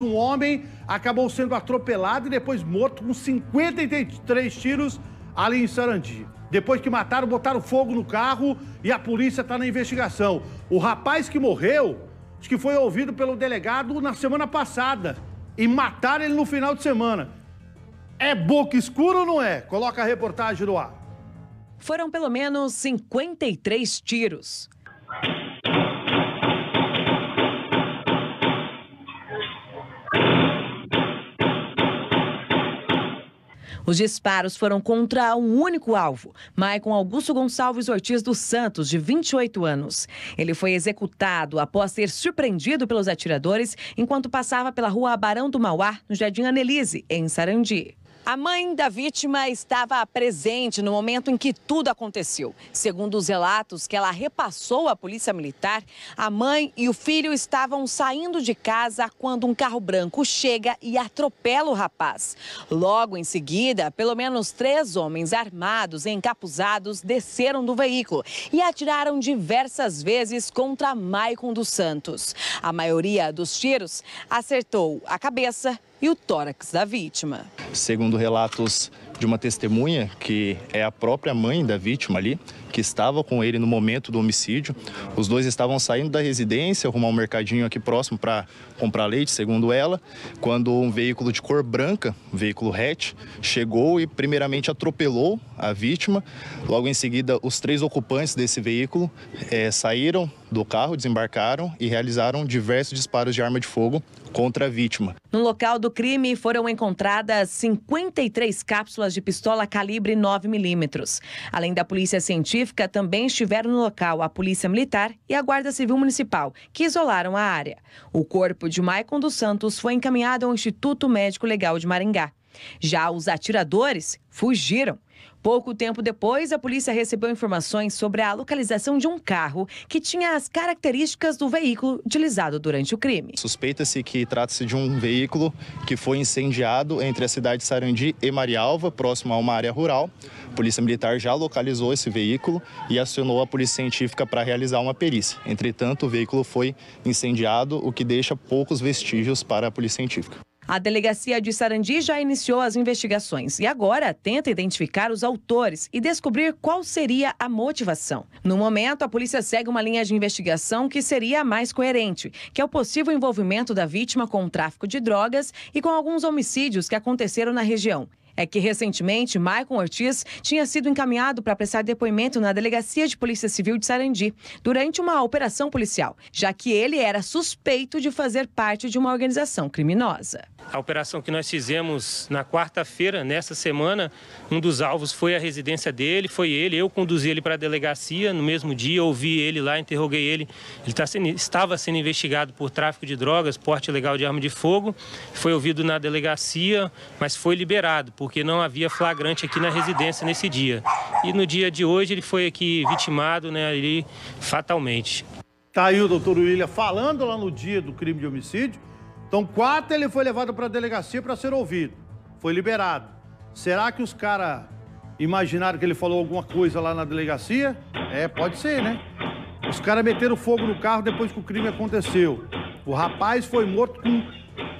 Um homem acabou sendo atropelado e depois morto com 53 tiros ali em Sarandi. Depois que mataram, botaram fogo no carro e a polícia está na investigação. O rapaz que morreu, que foi ouvido pelo delegado na semana passada e mataram ele no final de semana. É boca escura ou não é? Coloca a reportagem no ar. Foram pelo menos 53 tiros. Os disparos foram contra um único alvo, Maicon Augusto Gonçalves Ortiz dos Santos, de 28 anos. Ele foi executado após ser surpreendido pelos atiradores enquanto passava pela rua Barão do Mauá, no Jardim Anelise, em Sarandi. A mãe da vítima estava presente no momento em que tudo aconteceu. Segundo os relatos que ela repassou à polícia militar, a mãe e o filho estavam saindo de casa quando um carro branco chega e atropela o rapaz. Logo em seguida, pelo menos três homens armados e encapuzados desceram do veículo e atiraram diversas vezes contra Maicon dos Santos. A maioria dos tiros acertou a cabeça e o tórax da vítima. Segundo relatos de uma testemunha, que é a própria mãe da vítima ali, que estava com ele no momento do homicídio. Os dois estavam saindo da residência, arrumar um mercadinho aqui próximo para comprar leite, segundo ela, quando um veículo de cor branca, um veículo hatch, chegou e primeiramente atropelou a vítima. Logo em seguida, os três ocupantes desse veículo é, saíram, do carro, desembarcaram e realizaram diversos disparos de arma de fogo contra a vítima. No local do crime foram encontradas 53 cápsulas de pistola calibre 9 milímetros. Além da polícia científica, também estiveram no local a polícia militar e a guarda civil municipal, que isolaram a área. O corpo de Maicon dos Santos foi encaminhado ao Instituto Médico Legal de Maringá. Já os atiradores fugiram. Pouco tempo depois, a polícia recebeu informações sobre a localização de um carro que tinha as características do veículo utilizado durante o crime. Suspeita-se que trata-se de um veículo que foi incendiado entre a cidade de Sarandi e Marialva, próximo a uma área rural. A polícia militar já localizou esse veículo e acionou a polícia científica para realizar uma perícia. Entretanto, o veículo foi incendiado, o que deixa poucos vestígios para a polícia científica. A delegacia de Sarandi já iniciou as investigações e agora tenta identificar os autores e descobrir qual seria a motivação. No momento, a polícia segue uma linha de investigação que seria a mais coerente, que é o possível envolvimento da vítima com o tráfico de drogas e com alguns homicídios que aconteceram na região é que recentemente Maicon Ortiz tinha sido encaminhado para prestar depoimento na Delegacia de Polícia Civil de Sarandi durante uma operação policial, já que ele era suspeito de fazer parte de uma organização criminosa. A operação que nós fizemos na quarta-feira, nessa semana, um dos alvos foi a residência dele, foi ele, eu conduzi ele para a delegacia no mesmo dia, ouvi ele lá, interroguei ele. Ele tá sendo, estava sendo investigado por tráfico de drogas, porte ilegal de arma de fogo, foi ouvido na delegacia, mas foi liberado por porque não havia flagrante aqui na residência nesse dia. E no dia de hoje ele foi aqui vitimado né, ali fatalmente. Tá aí o doutor William falando lá no dia do crime de homicídio. Então, quatro ele foi levado para a delegacia para ser ouvido. Foi liberado. Será que os caras imaginaram que ele falou alguma coisa lá na delegacia? É, pode ser, né? Os caras meteram fogo no carro depois que o crime aconteceu. O rapaz foi morto com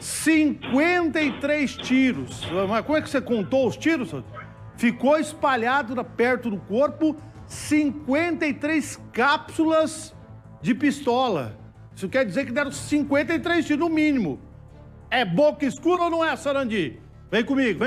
53 tiros. Mas como é que você contou os tiros? Ficou espalhado perto do corpo 53 cápsulas de pistola. Isso quer dizer que deram 53 tiros no mínimo. É boca escura ou não é, Sarandi? Vem comigo, vem comigo.